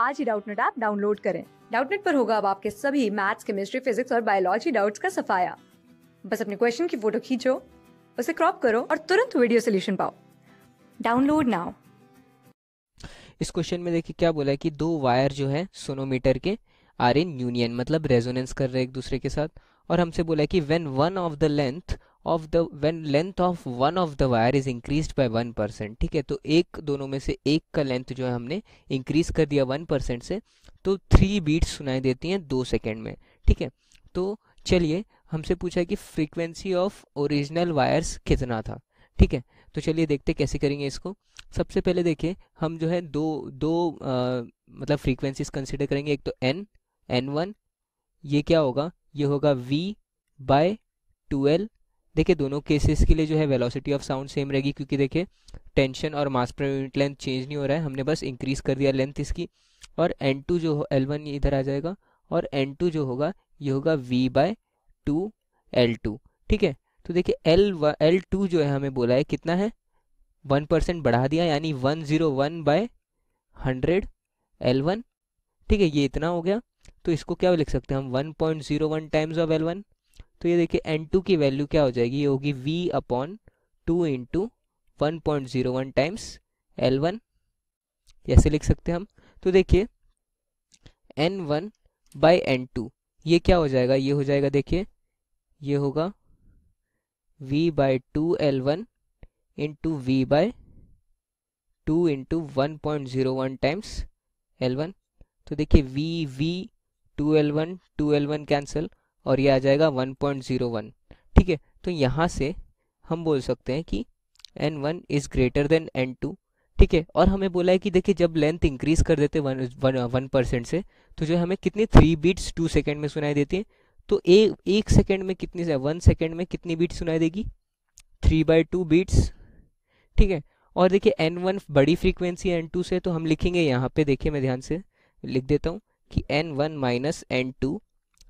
आज ही Doubtnut app download करें डाउटनेट पर होगा अब आपके सभी मैथ्स केमिस्ट्री फिजिक्स और बायोलॉजी डाउट्स का सफाया बस अपने क्वेश्चन की फोटो खींचो उसे क्रॉप करो और तुरंत वीडियो सोल्यूशन पाओ डाउनलोड नाउ इस क्वेश्चन में देखिए क्या बोला है कि दो वायर जो है सोनोमीटर के आर इन यूनियन मतलब रेजोनेंस कर रहे हैं एक दूसरे के साथ और हमसे बोला है कि when one of the length of the when length of one of the wire is increase by one percent ठीक है तो एक दोनों में से एक का लेंथ जो है हमने इंक्रीज कर दिया वन परसेंट से तो थ्री बीट्स सुनाई देती हैं दो सेकेंड में ठीक है तो चलिए हमसे पूछा कि फ्रीक्वेंसी ऑफ ओरिजिनल वायर्स कितना था ठीक है तो चलिए देखते कैसे करेंगे इसको सबसे पहले देखिए हम जो है दो दो आ, मतलब फ्रीक्वेंसीज कंसिडर करेंगे एक तो एन एन वन ये क्या होगा ये होगा वी बाय टूएल्व देखिए दोनों केसेस के लिए जो है वेलोसिटी ऑफ साउंड सेम रहेगी क्योंकि देखिए टेंशन और मास पर यूनिट लेंथ चेंज नहीं हो रहा है हमने बस इंक्रीज़ कर दिया लेंथ इसकी और एन टू जो एल वन इधर आ जाएगा और एन टू जो होगा ये होगा V by two L two ठीक है तो देखिए एल एल टू जो है हमें बोला है कितना है वन परसेंट बढ़ा दिया यानी one zero one by hundred L one ठीक है ये इतना हो गया तो इसको क्या लिख सकते हैं हम one point zero one times of L one तो ये देखिए एन टू की वैल्यू क्या हो जाएगी ये होगी V upon two into one point zero one times L one ऐसे लिख सकते हैं हम तो देखिए N one by N two ये क्या हो जाएगा ये हो जाएगा देखिए ये होगा v by two L one into V by two into one point zero one times L one तो देखिए v v two L one two L one cancel और ये आ जाएगा 1.01 ठीक है तो यहाँ से हम बोल सकते हैं कि n one is greater than n two ठीक है और हमें बोला है कि देखिए जब लेंथ इंक्रीज कर देते वन वन परसेंट से तो जो हमें कितनी थ्री बीट्स टू सेकेंड में सुनाई देती है तो ए, एक सेकेंड में कितनी से वन सेकेंड में कितनी बीट सुनाई देगी थ्री बाई टू बीट्स ठीक है और देखिए एन वन बड़ी फ्रीक्वेंसी एन टू से तो हम लिखेंगे यहाँ पे देखिए मैं ध्यान से लिख देता हूँ कि n one minus n two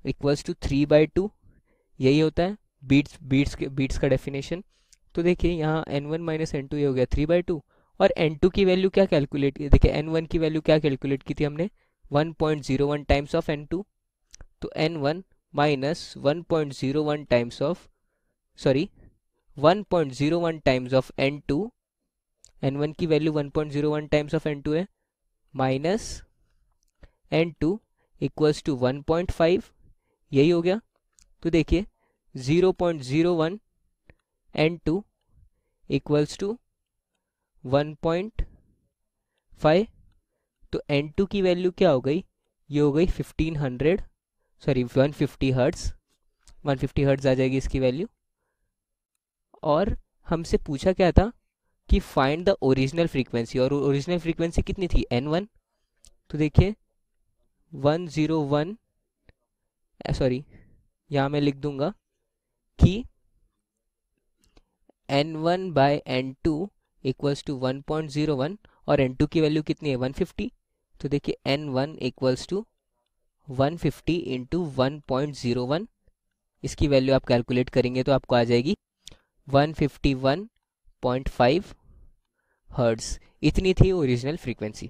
equals to three by two यही होता है बीट्स बीट्स के बीट्स का डेफिनेशन तो देखिए यहाँ n one minus n two ये हो गया थ्री बाई टू और एन टू की वैल्यू क्या कैलकुलेट की देखिए एन वन की वैल्यू क्या कैलकुलेट की थी हमने one point zero one times of n two तो n one minus one point zero one times of sorry one point zero one times of n two n one की value one point zero one times of n two है minus n two equals to one point five यही हो गया तो देखिए 0.01 point zero one n two equals to one point five तो n two की value क्या हो गई ये हो गई fifteen hundred sorry one fifty hertz one fifty hertz आ जाएगी इसकी वैल्यू और हमसे पूछा क्या था कि फाइंड द ओरिजिनल फ्रीक्वेंसी और ओरिजिनल फ्रीक्वेंसी कितनी थी एन वन तो देखिए वन ज़ीरो वन सॉरी यहाँ मैं लिख दूंगा कि n one by n two equals to one point zero one और एन टू की वैल्यू कितनी है वन फिफ्टी तो देखिए N one equals to one fifty into one point zero one इसकी वैल्यू आप कैलकुलेट करेंगे तो आपको आ जाएगी one fifty one point five hertz इतनी थी ओरिजिनल फ्रीक्वेंसी